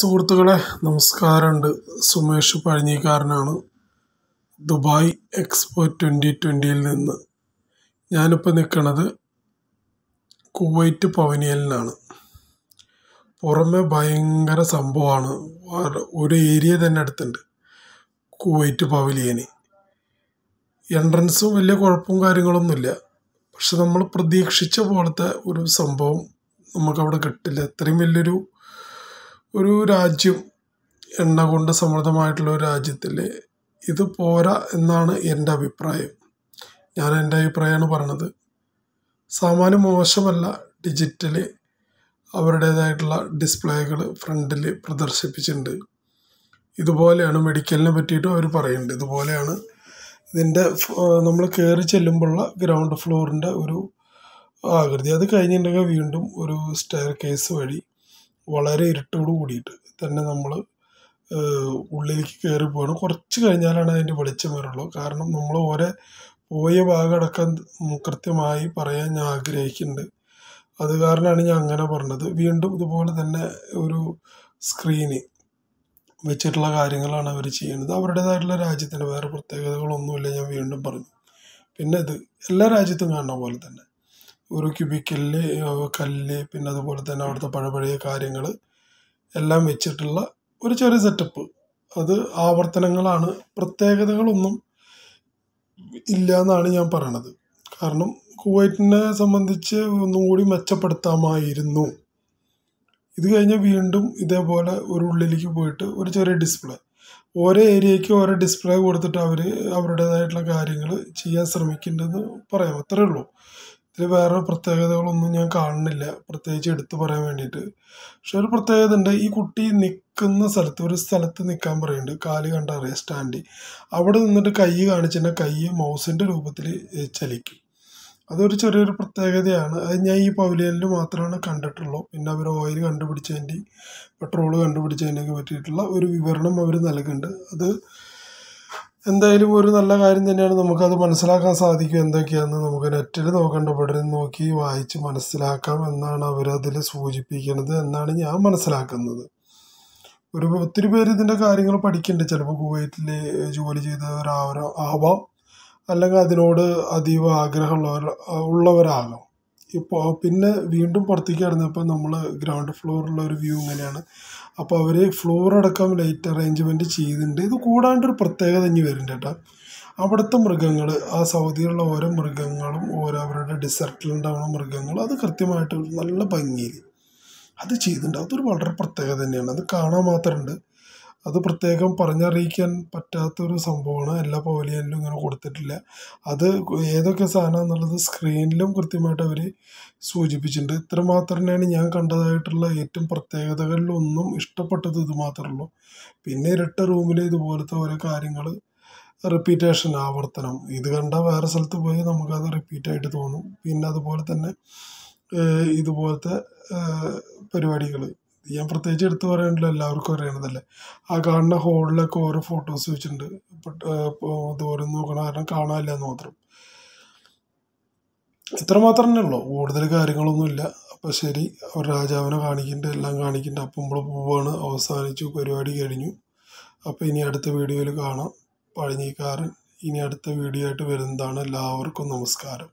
സുഹൃത്തുക്കളെ നമസ്കാരമുണ്ട് സുമേഷ് പഴഞ്ഞിക്കാരനാണ് ദുബായ് എക്സ്പോ ട്വൻ്റി ട്വൻ്റിയിൽ നിന്ന് ഞാനിപ്പോൾ നിൽക്കുന്നത് കുവൈറ്റ് പവനിയലിനാണ് പുറമെ ഭയങ്കര സംഭവമാണ് ഒരു ഏരിയ തന്നെ അടുത്തുണ്ട് കുവൈറ്റ് പവലിയന് എൻട്രൻസും വലിയ കുഴപ്പവും കാര്യങ്ങളൊന്നുമില്ല പക്ഷെ നമ്മൾ പ്രതീക്ഷിച്ച പോലത്തെ ഒരു സംഭവം നമുക്കവിടെ കിട്ടില്ല അത്രയും വലിയൊരു ഒരു രാജ്യം എണ്ണ കൊണ്ട് സമൃദ്ധമായിട്ടുള്ള ഒരു രാജ്യത്തിൽ ഇത് പോരാ എന്നാണ് എൻ്റെ അഭിപ്രായം ഞാൻ എൻ്റെ അഭിപ്രായമാണ് പറഞ്ഞത് സാമാന്യം മോശമല്ല ഡിജിറ്റല് അവരുടേതായിട്ടുള്ള ഡിസ്പ്ലേകൾ ഫ്രണ്ടിൽ പ്രദർശിപ്പിച്ചിട്ടുണ്ട് ഇതുപോലെയാണ് മെഡിക്കലിനെ പറ്റിയിട്ടും അവർ പറയുന്നുണ്ട് ഇതുപോലെയാണ് ഇതിൻ്റെ നമ്മൾ കയറി ചെല്ലുമ്പോഴുള്ള ഗ്രൗണ്ട് ഫ്ലോറിൻ്റെ ഒരു ആകൃതി അത് കഴിഞ്ഞിട്ടുണ്ടെങ്കിൽ വീണ്ടും ഒരു സ്റ്റെയർ കേസ് വഴി വളരെ ഇരുട്ടോട് കൂടിയിട്ട് തന്നെ നമ്മൾ ഉള്ളിലേക്ക് കയറി പോകണം കുറച്ച് കഴിഞ്ഞാലാണ് അതിൻ്റെ വെളിച്ചം വരുള്ളൂ കാരണം നമ്മൾ ഓരോ പോയ ഭാഗമടക്കം കൃത്യമായി പറയാൻ ഞാൻ ആഗ്രഹിക്കുന്നുണ്ട് അത് കാരണമാണ് ഞാൻ അങ്ങനെ പറഞ്ഞത് വീണ്ടും ഇതുപോലെ തന്നെ ഒരു സ്ക്രീന് വെച്ചിട്ടുള്ള കാര്യങ്ങളാണ് അവർ ചെയ്യുന്നത് അവരുടേതായിട്ടുള്ള രാജ്യത്തിൻ്റെ വേറെ പ്രത്യേകതകളൊന്നുമില്ല ഞാൻ വീണ്ടും പറഞ്ഞു പിന്നെ ഇത് എല്ലാ രാജ്യത്തും കാണുന്ന പോലെ തന്നെ ഒരു ക്യൂബിക്കലില് കല്ല് പിന്നെ അതുപോലെ തന്നെ അവിടുത്തെ പഴപഴയ കാര്യങ്ങൾ എല്ലാം വെച്ചിട്ടുള്ള ഒരു ചെറിയ സെറ്റപ്പ് അത് ആവർത്തനങ്ങളാണ് പ്രത്യേകതകളൊന്നും ഇല്ല എന്നാണ് ഞാൻ പറയണത് കാരണം കുവൈറ്റിനെ സംബന്ധിച്ച് ഒന്നും കൂടി മെച്ചപ്പെടുത്താമായിരുന്നു ഇത് കഴിഞ്ഞ് വീണ്ടും ഇതേപോലെ ഒരു ഉള്ളിലേക്ക് പോയിട്ട് ഒരു ചെറിയ ഡിസ്പ്ലേ ഓരോ ഏരിയയ്ക്ക് ഓരോ ഡിസ്പ്ലേ കൊടുത്തിട്ട് അവർ അവരുടേതായിട്ടുള്ള കാര്യങ്ങൾ ചെയ്യാൻ ശ്രമിക്കുന്നുണ്ടെന്ന് പറയാം അത്രേ ഉള്ളൂ ഇതിൽ വേറെ പ്രത്യേകതകളൊന്നും ഞാൻ കാണുന്നില്ല പ്രത്യേകിച്ച് എടുത്തു പറയാൻ വേണ്ടിയിട്ട് പക്ഷെ ഒരു പ്രത്യേകത ഉണ്ട് ഈ കുട്ടി നിൽക്കുന്ന സ്ഥലത്ത് ഒരു സ്ഥലത്ത് നിൽക്കാൻ പറയുന്നുണ്ട് കാല് കണ്ട അറിയാം സ്റ്റാൻഡ് അവിടെ നിന്നിട്ട് കൈ കാണിച്ചിട്ടുണ്ടെങ്കിൽ കൈ മൗസിൻ്റെ രൂപത്തിൽ ചലിക്കും അതൊരു ചെറിയൊരു പ്രത്യേകതയാണ് അത് ഞാൻ ഈ പവലിയനിൽ മാത്രമാണ് കണ്ടിട്ടുള്ളൂ പിന്നെ അവർ ഓയിൽ കണ്ടുപിടിച്ചതിൻ്റെ പെട്രോള് കണ്ടുപിടിച്ചതിനൊക്കെ പറ്റിയിട്ടുള്ള ഒരു വിവരണം അവർ നൽകുന്നുണ്ട് അത് എന്തായാലും ഒരു നല്ല കാര്യം തന്നെയാണ് നമുക്കത് മനസ്സിലാക്കാൻ സാധിക്കും എന്തൊക്കെയാണെന്ന് നമുക്ക് നെറ്റിൽ നോക്കേണ്ട പഠനം നോക്കി വായിച്ച് മനസ്സിലാക്കാം എന്നാണ് അവരതിൽ സൂചിപ്പിക്കുന്നത് എന്നാണ് ഞാൻ മനസ്സിലാക്കുന്നത് ഒരു ഒത്തിരി പേര് ഇതിൻ്റെ കാര്യങ്ങൾ പഠിക്കേണ്ട ചിലപ്പോൾ കുവൈറ്റിൽ ജോലി ചെയ്തവരാവരോ ആവാം അല്ലെങ്കിൽ അതിനോട് അതീവ ആഗ്രഹമുള്ളവർ ഉള്ളവരാകാം ഇപ്പോൾ പിന്നെ വീണ്ടും പുറത്തേക്ക് അപ്പോൾ നമ്മൾ ഗ്രൗണ്ട് ഫ്ലോറിലുള്ള ഒരു വ്യൂ ഇങ്ങനെയാണ് അപ്പോൾ അവർ ഫ്ലോർ അടക്കം ലൈറ്റ് അറേഞ്ച്മെൻറ്റ് ചെയ്തിട്ടുണ്ട് ഇത് കൂടാണ്ട് ഒരു പ്രത്യേകത ഇനി വരുന്നുണ്ട് കേട്ടോ അവിടുത്തെ മൃഗങ്ങൾ ആ സൗദിയിലുള്ള ഓരോ മൃഗങ്ങളും ഓരോ അവരുടെ ഡിസർട്ടിലുണ്ടാവുന്ന മൃഗങ്ങൾ അത് കൃത്യമായിട്ട് നല്ല ഭംഗിയിൽ അത് ചെയ്തിട്ടുണ്ട് അതൊരു വളരെ പ്രത്യേകത തന്നെയാണ് അത് കാണാൻ മാത്രമുണ്ട് അത് പ്രത്യേകം പറഞ്ഞറിയിക്കാൻ പറ്റാത്തൊരു സംഭവമാണ് എല്ലാ പവലിയനിലും ഇങ്ങനെ കൊടുത്തിട്ടില്ല അത് ഏതൊക്കെ സാധനമാണെന്നുള്ളത് സ്ക്രീനിലും കൃത്യമായിട്ട് അവർ സൂചിപ്പിച്ചിട്ടുണ്ട് ഇത്രമാത്രം തന്നെയാണ് ഞാൻ കണ്ടതായിട്ടുള്ള ഏറ്റവും പ്രത്യേകതകളിലൊന്നും ഇഷ്ടപ്പെട്ടത് ഇത് മാത്രമേ പിന്നെ ഇരട്ട റൂമിൽ ഇതുപോലത്തെ ഓരോ കാര്യങ്ങൾ റിപ്പീറ്റേഷൻ ആവർത്തനം ഇത് കണ്ടാൽ വേറെ സ്ഥലത്ത് പോയി നമുക്കത് റിപ്പീറ്റായിട്ട് തോന്നും പിന്നെ അതുപോലെ തന്നെ ഇതുപോലത്തെ പരിപാടികൾ ഞാൻ പ്രത്യേകിച്ച് എടുത്തു പറയാനുള്ള എല്ലാവർക്കും അറിയണതല്ലേ ആ കാണുന്ന ഹോളിലൊക്കെ ഓരോ ഫോട്ടോസ് വെച്ചിട്ടുണ്ട് ദൂരം നോക്കണ കാരണം കാണാനില്ല എന്ന് മാത്രം ഇത്ര മാത്രം തന്നെ ഉള്ളൂ കൂടുതൽ കാര്യങ്ങളൊന്നുമില്ല അപ്പോൾ ശരി ഒരു രാജാവിനെ കാണിക്കണ്ട എല്ലാം കാണിക്കണ്ട അപ്പം നമ്മൾ പോവാണ് അവസാനിച്ചു പരിപാടി കഴിഞ്ഞു അപ്പോൾ ഇനി അടുത്ത വീഡിയോയിൽ കാണാം പഴഞ്ഞിക്കാരൻ ഇനി അടുത്ത വീഡിയോ ആയിട്ട് വരുന്നതാണ് എല്ലാവർക്കും നമസ്കാരം